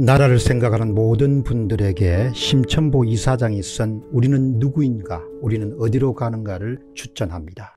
나라를 생각하는 모든 분들에게 심천보 이사장이 쓴 우리는 누구인가 우리는 어디로 가는가를 추천합니다.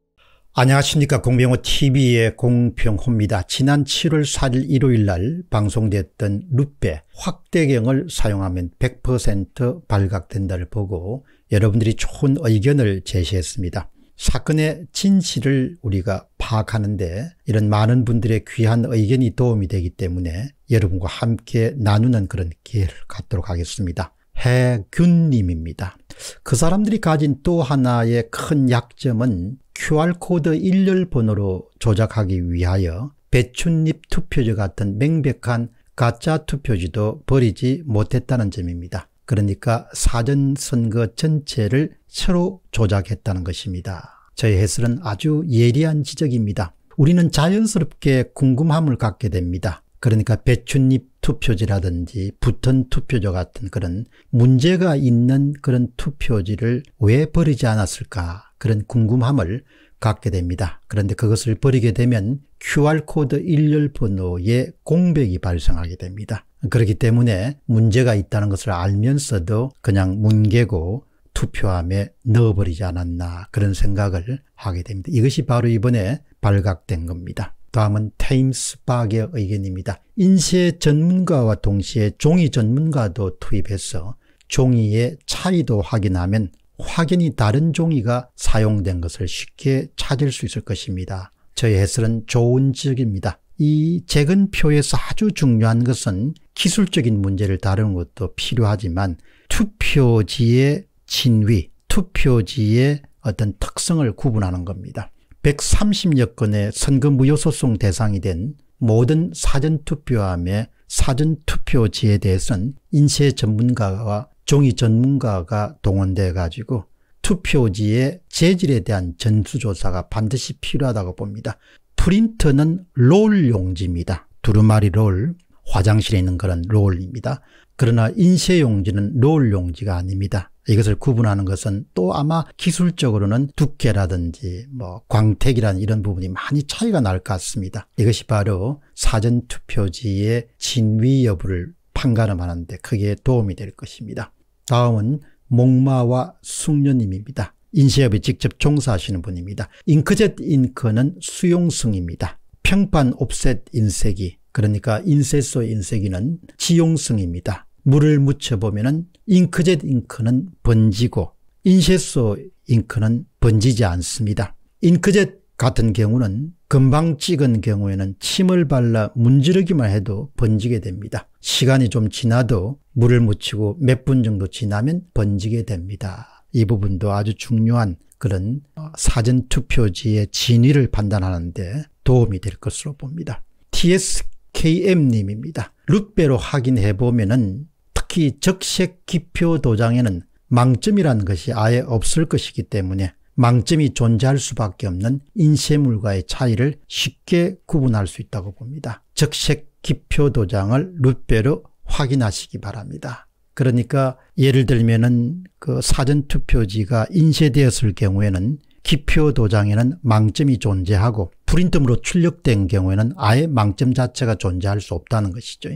안녕하십니까 공병호TV의 공병호입니다. 지난 7월 4일 일요일날 방송됐던 루페 확대경을 사용하면 100% 발각된다를 보고 여러분들이 좋은 의견을 제시했습니다. 사건의 진실을 우리가 파악하는데 이런 많은 분들의 귀한 의견이 도움이 되기 때문에 여러분과 함께 나누는 그런 기회를 갖도록 하겠습니다. 해균님입니다. 그 사람들이 가진 또 하나의 큰 약점은 QR코드 일렬 번호로 조작하기 위하여 배춧잎 투표지 같은 명백한 가짜 투표지도 버리지 못했다는 점입니다. 그러니까 사전선거 전체를 새로 조작했다는 것입니다. 저의 해설은 아주 예리한 지적입니다. 우리는 자연스럽게 궁금함을 갖게 됩니다. 그러니까 배춧잎 투표지라든지 붙은 투표조 같은 그런 문제가 있는 그런 투표지를 왜 버리지 않았을까 그런 궁금함을 갖게 됩니다. 그런데 그것을 버리게 되면 QR코드 일렬 번호의 공백이 발생하게 됩니다. 그렇기 때문에 문제가 있다는 것을 알면서도 그냥 뭉개고 투표함에 넣어버리지 않았나 그런 생각을 하게 됩니다. 이것이 바로 이번에 발각된 겁니다. 다음은 타임스 박의 의견입니다. 인쇄 전문가와 동시에 종이 전문가도 투입해서 종이의 차이도 확인하면 확연히 다른 종이가 사용된 것을 쉽게 찾을 수 있을 것입니다. 저의 해설은 좋은 지적입니다. 이 재근표에서 아주 중요한 것은 기술적인 문제를 다루는 것도 필요하지만 투표지의 진위, 투표지의 어떤 특성을 구분하는 겁니다. 130여 건의 선거 무효소송 대상이 된 모든 사전투표함의 사전투표지에 대해서는 인쇄 전문가와 종이 전문가가 동원되어 가지고 투표지의 재질에 대한 전수조사가 반드시 필요하다고 봅니다. 프린터는 롤 용지입니다. 두루마리 롤, 화장실에 있는 그런 롤입니다. 그러나 인쇄용지는 롤 용지가 아닙니다. 이것을 구분하는 것은 또 아마 기술적으로는 두께라든지 뭐 광택이라는 이런 부분이 많이 차이가 날 것 같습니다. 이것이 바로 사전투표지의 진위 여부를 판가름하는데 크게 도움이 될 것입니다. 다음은 목마와 숙녀님입니다. 인쇄업에 직접 종사하시는 분입니다. 잉크젯 잉크는 수용성입니다. 평판 옵셋 인쇄기 그러니까 인쇄소 인쇄기는 지용성입니다. 물을 묻혀보면 잉크젯 잉크는 번지고 인쇄소 잉크는 번지지 않습니다. 잉크젯 같은 경우는 금방 찍은 경우에는 침을 발라 문지르기만 해도 번지게 됩니다. 시간이 좀 지나도 물을 묻히고 몇 분 정도 지나면 번지게 됩니다. 이 부분도 아주 중요한 그런 사전투표지의 진위를 판단하는데 도움이 될 것으로 봅니다. TSKM님입니다. 룻배로 확인해보면 은 특히 적색 기표 도장에는 망점이라는 것이 아예 없을 것이기 때문에 망점이 존재할 수밖에 없는 인쇄물과의 차이를 쉽게 구분할 수 있다고 봅니다. 적색 기표 도장을 룻배로 확인하시기 바랍니다. 그러니까 예를 들면은 그 사전 투표지가 인쇄되었을 경우에는 기표 도장에는 망점이 존재하고 프린트물로 출력된 경우에는 아예 망점 자체가 존재할 수 없다는 것이죠.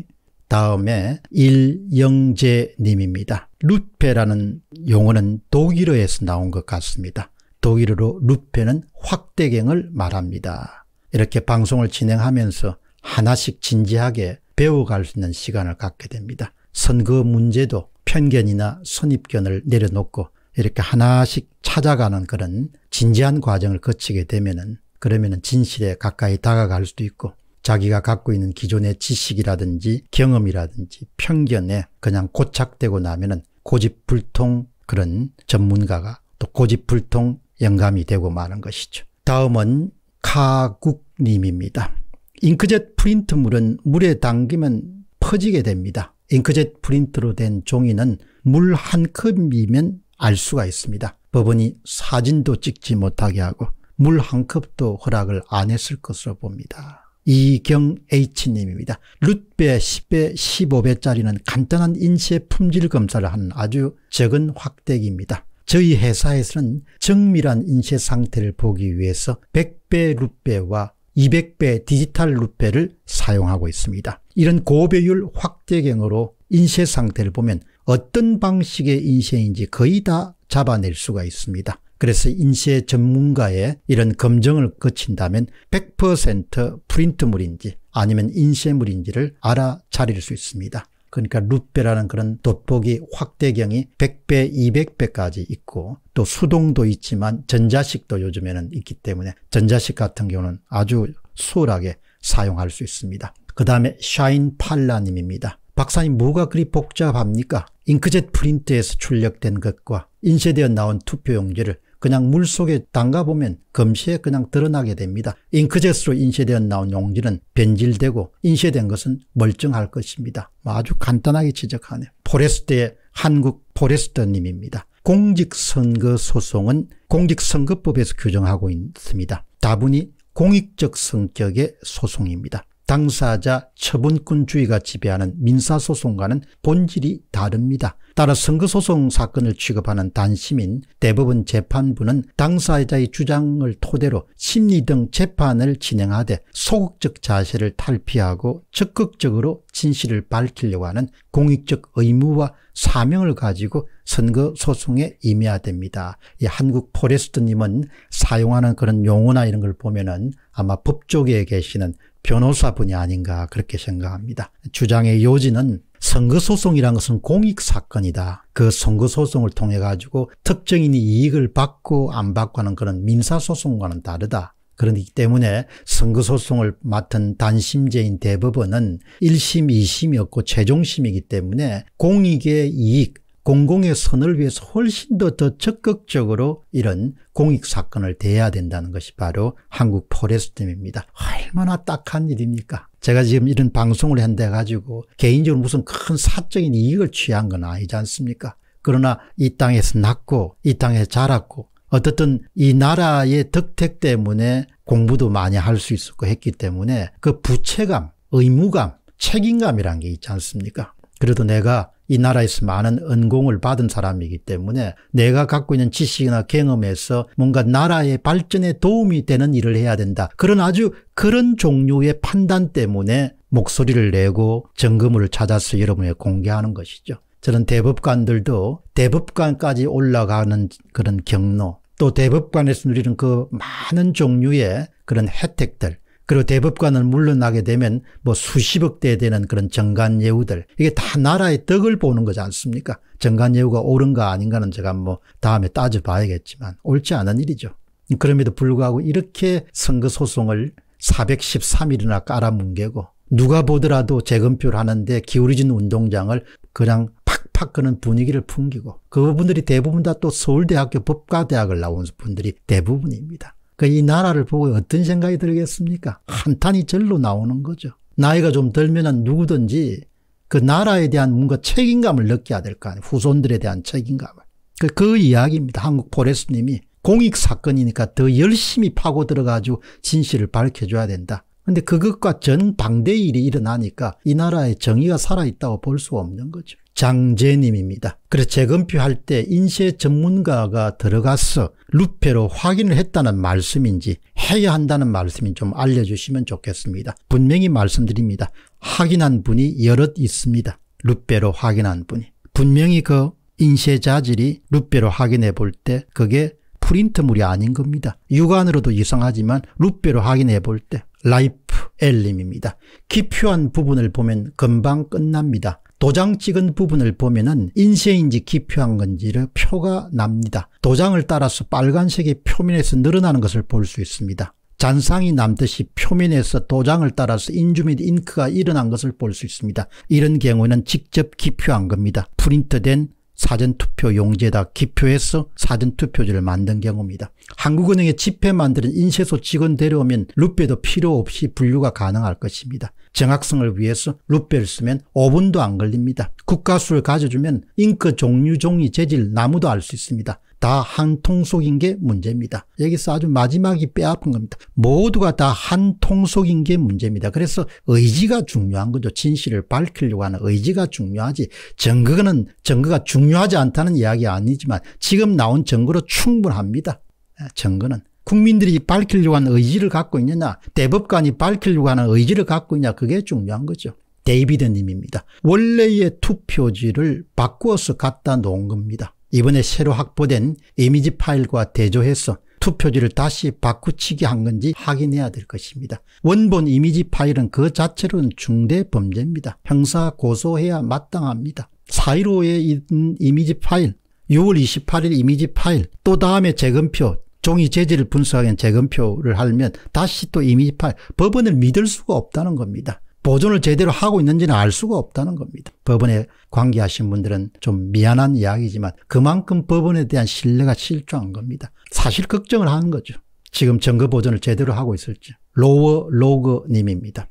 다음에 일영재님입니다. 루페라는 용어는 독일어에서 나온 것 같습니다. 독일어로 루페는 확대경을 말합니다. 이렇게 방송을 진행하면서 하나씩 진지하게 배워갈 수 있는 시간을 갖게 됩니다. 선거 문제도 편견이나 선입견을 내려놓고 이렇게 하나씩 찾아가는 그런 진지한 과정을 거치게 되면은 그러면은 진실에 가까이 다가갈 수도 있고 자기가 갖고 있는 기존의 지식이라든지 경험이라든지 편견에 그냥 고착되고 나면은 고집불통 그런 전문가가 또 고집불통 영감이 되고 마는 것이죠. 다음은 카국님입니다. 잉크젯 프린트물은 물에 담기면 퍼지게 됩니다. 잉크젯 프린트로 된 종이는 물 한 컵이면 알 수가 있습니다. 법원이 사진도 찍지 못하게 하고 물 한 컵도 허락을 안 했을 것으로 봅니다. 이경H님입니다. 룻배, 10배, 15배짜리는 간단한 인쇄 품질 검사를 하는 아주 적은 확대기입니다. 저희 회사에서는 정밀한 인쇄 상태를 보기 위해서 100배 룻배와 200배 디지털 룻배를 사용하고 있습니다. 이런 고배율 확대경으로 인쇄 상태를 보면 어떤 방식의 인쇄인지 거의 다 잡아낼 수가 있습니다. 그래서 인쇄 전문가의 이런 검증을 거친다면 100% 프린트물인지 아니면 인쇄물인지를 알아차릴 수 있습니다. 그러니까 룻페라는 그런 돋보기 확대경이 100배, 200배까지 있고 또 수동도 있지만 전자식도 요즘에는 있기 때문에 전자식 같은 경우는 아주 수월하게 사용할 수 있습니다. 그 다음에 샤인 팔라님입니다. 박사님 뭐가 그리 복잡합니까? 잉크젯 프린트에서 출력된 것과 인쇄되어 나온 투표용지를 그냥 물속에 담가보면 금시에 그냥 드러나게 됩니다. 잉크젯으로 인쇄되어 나온 용지는 변질되고 인쇄된 것은 멀쩡할 것입니다. 아주 간단하게 지적하네요. 포레스트의 한국 포레스트님입니다. 공직선거 소송은 공직선거법에서 규정하고 있습니다. 다분히 공익적 성격의 소송입니다. 당사자 처분권주의가 지배하는 민사소송과는 본질이 다릅니다. 따라 선거소송 사건을 취급하는 단심인 대법원 재판부는 당사자의 주장을 토대로 심리 등 재판을 진행하되 소극적 자세를 탈피하고 적극적으로 진실을 밝히려고 하는 공익적 의무와 사명을 가지고 선거소송에 임해야 됩니다. 이 한국 포레스트님은 사용하는 그런 용어나 이런 걸 보면 은 아마 법조계에 계시는 변호사분이 아닌가 그렇게 생각합니다. 주장의 요지는 선거소송이란 것은 공익사건이다. 그 선거소송을 통해 가지고 특정인이 이익을 받고 안 받고 하는 그런 민사소송과는 다르다. 그렇기 때문에 선거소송을 맡은 단심제인 대법원은 1심, 2심이 없고 최종심이기 때문에 공익의 이익, 공공의 선을 위해서 훨씬 더 더 적극적으로 이런 공익 사건을 대해야 된다는 것이 바로 한국 포레스트입니다. 얼마나 딱한 일입니까? 제가 지금 이런 방송을 한데 가지고 개인적으로 무슨 큰 사적인 이익을 취한 건 아니지 않습니까? 그러나 이 땅에서 낳고 이 땅에서 자랐고 어떻든 이 나라의 덕택 때문에 공부도 많이 할 수 있었고 했기 때문에 그 부채감, 의무감, 책임감이란 게 있지 않습니까? 그래도 내가 이 나라에서 많은 은공을 받은 사람이기 때문에 내가 갖고 있는 지식이나 경험에서 뭔가 나라의 발전에 도움이 되는 일을 해야 된다. 그런 아주 그런 종류의 판단 때문에 목소리를 내고 정금을 찾아서 여러분에 공개하는 것이죠. 저는 대법관들도 대법관까지 올라가는 그런 경로 또 대법관에서 누리는 그 많은 종류의 그런 혜택들 그리고 대법관을 물러나게 되면 뭐 수십억 대에 되는 그런 정관예우들 이게 다 나라의 덕을 보는 거지 않습니까? 정관예우가 옳은가 아닌가는 제가 뭐 다음에 따져봐야겠지만 옳지 않은 일이죠. 그럼에도 불구하고 이렇게 선거 소송을 413일이나 깔아뭉개고 누가 보더라도 재검표를 하는데 기울어진 운동장을 그냥 팍팍 그는 분위기를 풍기고 그분들이 대부분 다 또 서울대학교 법과대학을 나온 분들이 대부분입니다. 그이 나라를 보고 어떤 생각이 들겠습니까? 한탄이 절로 나오는 거죠. 나이가 좀 들면 누구든지 그 나라에 대한 뭔가 책임감을 느껴야 될 거 아니에요. 후손들에 대한 책임감을. 그, 그 이야기입니다. 한국 포레스님이 공익 사건이니까 더 열심히 파고 들어가지고 진실을 밝혀줘야 된다. 근데 그것과 전 방대 일이 일어나니까 이 나라의 정의가 살아있다고 볼수 없는 거죠. 장재님입니다. 그래서 재검표할 때 인쇄 전문가가 들어가서 루페로 확인을 했다는 말씀인지 해야 한다는 말씀인지 좀 알려주시면 좋겠습니다. 분명히 말씀드립니다. 확인한 분이 여럿 있습니다. 루페로 확인한 분이. 분명히 그 인쇄 자질이 루페로 확인해 볼 때 그게 프린트물이 아닌 겁니다. 육안으로도 이상하지만 루페로 확인해 볼 때 라이프 엘림입니다. 기표한 부분을 보면 금방 끝납니다. 도장 찍은 부분을 보면은 인쇄인지 기표한 건지를 표가 납니다. 도장을 따라서 빨간색이 표면에서 늘어나는 것을 볼 수 있습니다. 잔상이 남듯이 표면에서 도장을 따라서 인주 및 잉크가 일어난 것을 볼 수 있습니다. 이런 경우는 직접 기표한 겁니다. 프린트된 사전투표 용지에다 기표해서 사전투표지를 만든 경우입니다. 한국은행의 지폐만 드는 인쇄소 직원 데려오면 루페도 필요 없이 분류가 가능할 것입니다. 정확성을 위해서 루페를 쓰면 5분도 안 걸립니다. 국가수를 가져주면 잉크 종류 종이 재질 나무도 알 수 있습니다. 다한 통속인 게 문제입니다. 여기서 아주 마지막이 빼앗은 겁니다. 모두가 다 한 통속인 게 문제입니다. 그래서 의지가 중요한 거죠. 진실을 밝히려고 하는 의지가 중요하지. 증거는 증거가 중요하지 않다는 이야기 아니지만 지금 나온 증거로 충분합니다. 예, 증거는. 국민들이 밝히려고 하는 의지를 갖고 있느냐 대법관이 밝히려고 하는 의지를 갖고 있냐 그게 중요한 거죠. 데이비드님입니다. 원래의 투표지를 바꾸어서 갖다 놓은 겁니다. 이번에 새로 확보된 이미지 파일과 대조해서 투표지를 다시 바꾸치기 한 건지 확인해야 될 것입니다. 원본 이미지 파일은 그 자체로는 중대 범죄입니다. 형사 고소해야 마땅합니다. 4.15에 있는 이미지 파일, 6월 28일 이미지 파일, 또 다음에 재검표, 종이 재질을 분석한 하 재검표를 하면 다시 또 이미지 파일, 법원을 믿을 수가 없다는 겁니다. 보존을 제대로 하고 있는지는 알 수가 없다는 겁니다. 법원에 관계하신 분들은 좀 미안한 이야기지만 그만큼 법원에 대한 신뢰가 실조한 겁니다. 사실 걱정을 하는 거죠. 지금 증거 보존을 제대로 하고 있을지. 로어 로그 님입니다.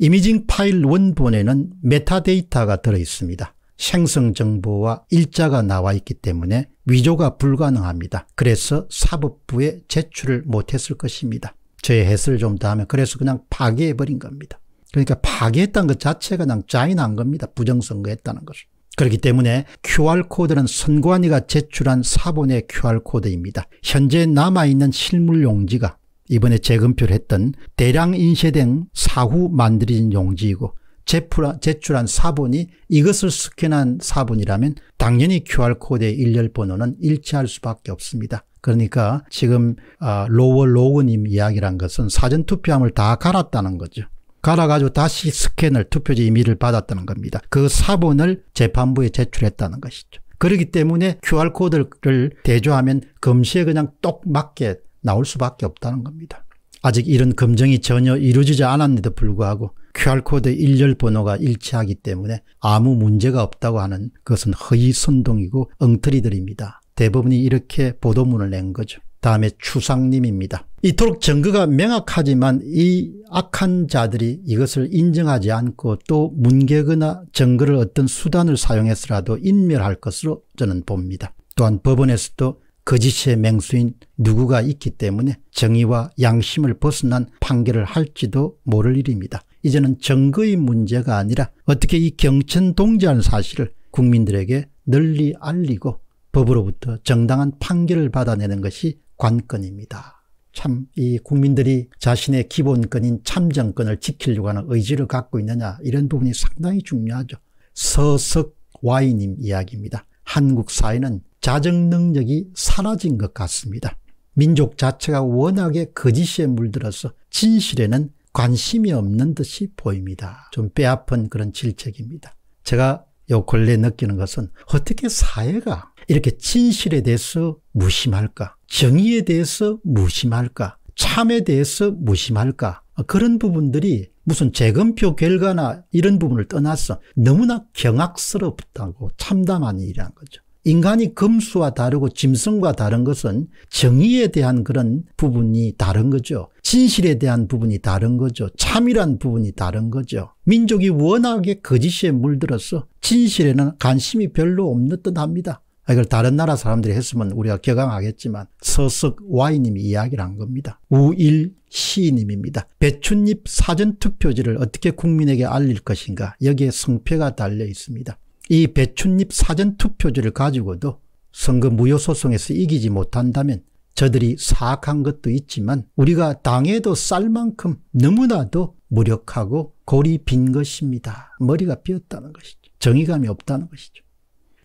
이미징 파일 원본에는 메타데이터가 들어있습니다. 생성 정보와 일자가 나와 있기 때문에 위조가 불가능합니다. 그래서 사법부에 제출을 못했을 것입니다. 제 해설을 좀 더 하면 그래서 그냥 파괴해버린 겁니다. 그러니까 파괴했다는 것 자체가 그냥 짜인한 겁니다. 부정선거했다는 것을. 그렇기 때문에 QR코드는 선관위가 제출한 사본의 QR코드입니다. 현재 남아있는 실물 용지가 이번에 재검표를 했던 대량 인쇄된 사후 만들어진 용지이고 제출한 사본이 이것을 스캔한 사본이라면 당연히 QR코드의 일렬 번호는 일치할 수밖에 없습니다. 그러니까 지금 아, 로워 로우님 이야기란 것은 사전투표함을 다 갈았다는 거죠. 갈아가지고 다시 스캔을 투표지 임의를 받았다는 겁니다. 그 사본을 재판부에 제출했다는 것이죠. 그렇기 때문에 QR코드를 대조하면 검시에 그냥 똑 맞게 나올 수밖에 없다는 겁니다. 아직 이런 검증이 전혀 이루어지지 않았는데도 불구하고 QR코드 일렬 번호가 일치하기 때문에 아무 문제가 없다고 하는 것은 허위 선동이고 엉터리들입니다. 대부분이 이렇게 보도문을 낸 거죠. 다음에 추상님입니다. 이토록 증거가 명확하지만 이 악한 자들이 이것을 인정하지 않고 또 문개거나 증거를 어떤 수단을 사용해서라도 인멸할 것으로 저는 봅니다. 또한 법원에서도 거짓의 그 맹수인 누구가 있기 때문에 정의와 양심을 벗어난 판결을 할지도 모를 일입니다. 이제는 증거의 문제가 아니라 어떻게 이 경천 동지한 사실을 국민들에게 널리 알리고 법으로부터 정당한 판결을 받아내는 것이 관건입니다. 참 이 국민들이 자신의 기본권인 참정권을 지키려고 하는 의지를 갖고 있느냐 이런 부분이 상당히 중요하죠. 서석 와이님 이야기입니다. 한국 사회는 자정 능력이 사라진 것 같습니다. 민족 자체가 워낙에 거짓에 물들어서 진실에는 관심이 없는 듯이 보입니다. 좀 빼앗은 그런 질책입니다. 제가 요 근래 느끼는 것은 어떻게 사회가 이렇게 진실에 대해서 무심할까? 정의에 대해서 무심할까? 참에 대해서 무심할까? 그런 부분들이 무슨 재검표 결과나 이런 부분을 떠나서 너무나 경악스럽다고 참담한 일이란 거죠. 인간이 검수와 다르고 짐승과 다른 것은 정의에 대한 그런 부분이 다른 거죠. 진실에 대한 부분이 다른 거죠. 참이란 부분이 다른 거죠. 민족이 워낙에 거짓에 물들어서 진실에는 관심이 별로 없는 듯 합니다. 아, 이걸 다른 나라 사람들이 했으면 우리가 격앙하겠지만 서석 와이님이 이야기를 한 겁니다. 우일 시인님입니다. 배춧잎 사전투표지를 어떻게 국민에게 알릴 것인가 여기에 성패가 달려 있습니다. 이 배춧잎 사전투표지를 가지고도 선거 무효소송에서 이기지 못한다면 저들이 사악한 것도 있지만 우리가 당해도 쌀 만큼 너무나도 무력하고 골이 빈 것입니다. 머리가 비었다는 것이죠. 정의감이 없다는 것이죠.